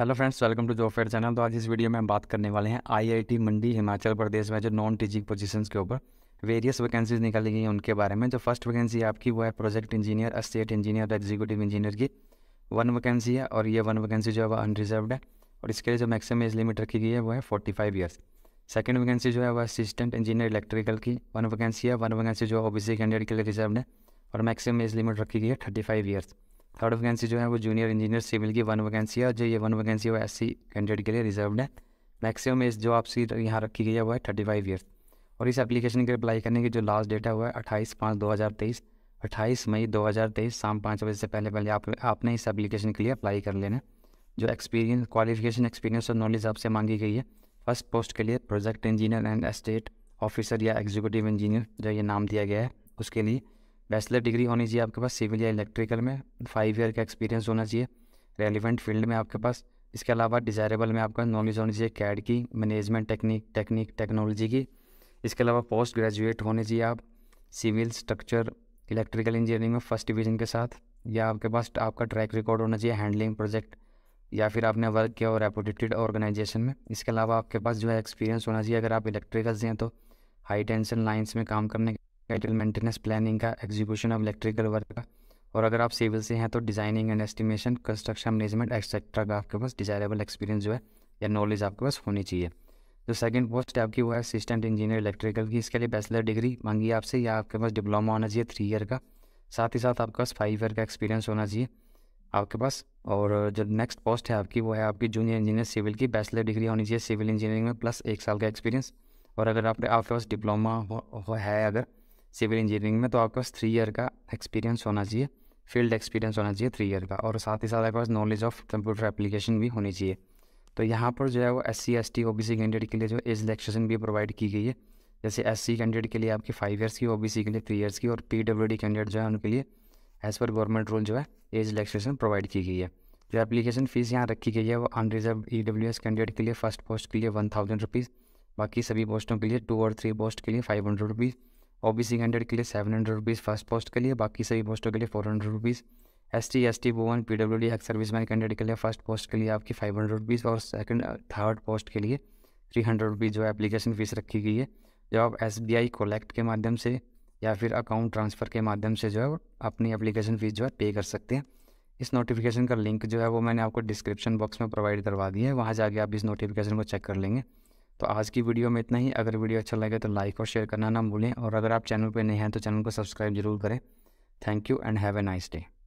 hello friends welcome to job fair channel तो आज इस वीडियो में हम बात करने वाले हैं आईआईटी मंडी हिमाचल प्रदेश में जो नॉन टीचिंग पोजीशंस के ऊपर वेरियस वैकेंसीज निकाली गई हैं उनके बारे में जो फर्स्ट वैकेंसी आपकी वो है project engineer estate engineer executive engineer की वन वैकेंसी है और ये वन वैकेंसी जो है वह अनरिजर्व है और इसके लिए जो मैक्सिमम एज लिमिट रखी गई है वो है forty five years second vacancy जो है वह असिस्टेंट इंजीनियर इलेक्ट्रिकल की वन वैकेंसी है वन वैकेंसी जो है ओ बी कैंडिडेट के लिए रिजर्व है और मैक्सिमम एज लिमिट रखी गई है thirty five years third vacancy जो है वो जूनियर इंजीनियर सिविल की वन वैकेंसी है जो ये वन वैकेंसी वो एस कैंडिडेट के लिए रिजर्व है मैक्सिमम एज जो आपसी यहाँ रखी गई है वो है थर्टी फाइव ईयर्स और इस एप्लीकेशन के अप्लाई करने की जो लास्ट डेट है वो है अट्ठाईस पाँच दो हज़ार तेईस अट्ठाईस मई दो हज़ार तेईस शाम पाँच बजे से पहले पहले आप आपने इस एप्लीकेशन के लिए अप्लाई कर लेना जो एक्सपीरियंस क्वालिफिकेशन एक्सपीरियंस और नॉलेज आपसे मांगी गई है फर्स्ट पोस्ट के लिए project engineer and estate officer या एग्जीक्यूटिव इंजीनियर जो ये नाम दिया गया है उसके लिए बैचलर डिग्री होनी चाहिए आपके पास सिविल या इलेक्ट्रिकल में फाइव ईयर का एक्सपीरियंस होना चाहिए रेलिवेंट फील्ड में आपके पास इसके अलावा डिज़ायरेबल में आपका नॉलेज होनी चाहिए कैड की मैनेजमेंट टेक्निक टेक्निक टेक्नोलॉजी की इसके अलावा पोस्ट ग्रेजुएट होने चाहिए आप सिविल स्ट्रक्चर इलेक्ट्रिकल इंजीनियरिंग में फर्स्ट डिवीजन के साथ या आपके पास आपका ट्रैक रिकॉर्ड होना चाहिए हैंडलिंग प्रोजेक्ट या फिर आपने वर्क किया और रेपुटेटेड ऑर्गेनाइजेशन में इसके अलावा आपके पास जो है एक्सपीरियंस होना चाहिए अगर आप इलेक्ट्रिकल हैं तो हाई टेंशन लाइन्स में काम करने टाइटल मेंटेनेंस प्लानिंग का एग्जीक्यूशन ऑफ इलेक्ट्रिकल वर्क का और अगर आप सिविल से हैं तो designing and estimation construction management etcetera का आपके पास डिज़ायरेबल एक्सपीरियंस जो है या नॉलेज आपके पास होनी चाहिए जो सेकंड पोस्ट है आपकी वो है असिस्टेंट इंजीनियर इलेक्ट्रिकल की इसके लिए बैचलर डिग्री मांगी आपसे या आपके पास डिप्लोमा होना चाहिए थ्री ईयर का साथ ही साथ आपके पास फाइव ईयर का एक्सपीरियंस होना चाहिए आपके पास और जो नेक्स्ट पोस्ट है आपकी वो है आपकी जूनियर इंजीनियर सिविल की बैचलर डिग्री होनी चाहिए सिविल इंजीनियरिंग में प्लस एक साल का एक्सपीरियंस और अगर आपके पास डिप्लोमा हो, हो है अगर सिविल इंजीनियरिंग में तो आपके पास थ्री ईयर का एक्सपीरियंस होना चाहिए फील्ड एक्सपीरियंस होना चाहिए थ्री ईयर का और साथ ही साथ आपके पास नॉलेज ऑफ कंप्यूटर एप्लीकेशन भी होनी चाहिए तो यहाँ पर जो है वो S C S T O B C candidate के लिए जो एज रिलैक्सेशन भी प्रोवाइड की गई है जैसे एस सी कैंडिडेट के लिए आपकी फाइव ईयर्स की ओ बी सी के लिए थ्री ईयर्स की और पी डब्ल्यू डी कैंडिडेट जो है उनके लिए एज़ पर गवर्नमेंट रूल जो है एज रिलैक्सेशन प्रोवाइड की गई है जो एप्लीकेशन फ़ीस यहाँ रखी गई है वो unreserved E W S candidate के लिए फर्स्ट पोस्ट के लिए वन थाउजेंड रुपीज़ बाकी सभी पोस्टों के लिए टू और थ्री पोस्ट के लिए five hundred rupees O B C के लिए seven hundred rupees first post के लिए बाकी सभी पोस्टों के लिए four hundred rupees S T S T वो one P W D ex service man candidate के लिए फर्स्ट पोस्ट के लिए आपकी फाइव हंड्रेड रुपीज़ और सेकंड थर्ड पोस्ट के लिए थ्री हंड्रेड रुपीज़ जो एप्लीकेशन फ़ीस रखी गई है जो आप एस बी आई कोलेक्ट के माध्यम से या फिर अकाउंट ट्रांसफ़र के माध्यम से जो है अपनी एप्लीकेशन फ़ीस जो है पे कर सकते हैं इस नोटिफिकेशन का लिंक जो है वो मैंने आपको डिस्क्रिप्शन बॉक्स में प्रोवाइड करवा दी है वहाँ जाके आप इस नोटिफिकेशन को चेक कर लेंगे तो आज की वीडियो में इतना ही अगर वीडियो अच्छा लगे तो लाइक और शेयर करना ना भूलें और अगर आप चैनल पर नए हैं तो चैनल को सब्सक्राइब जरूर करें thank you and have a nice day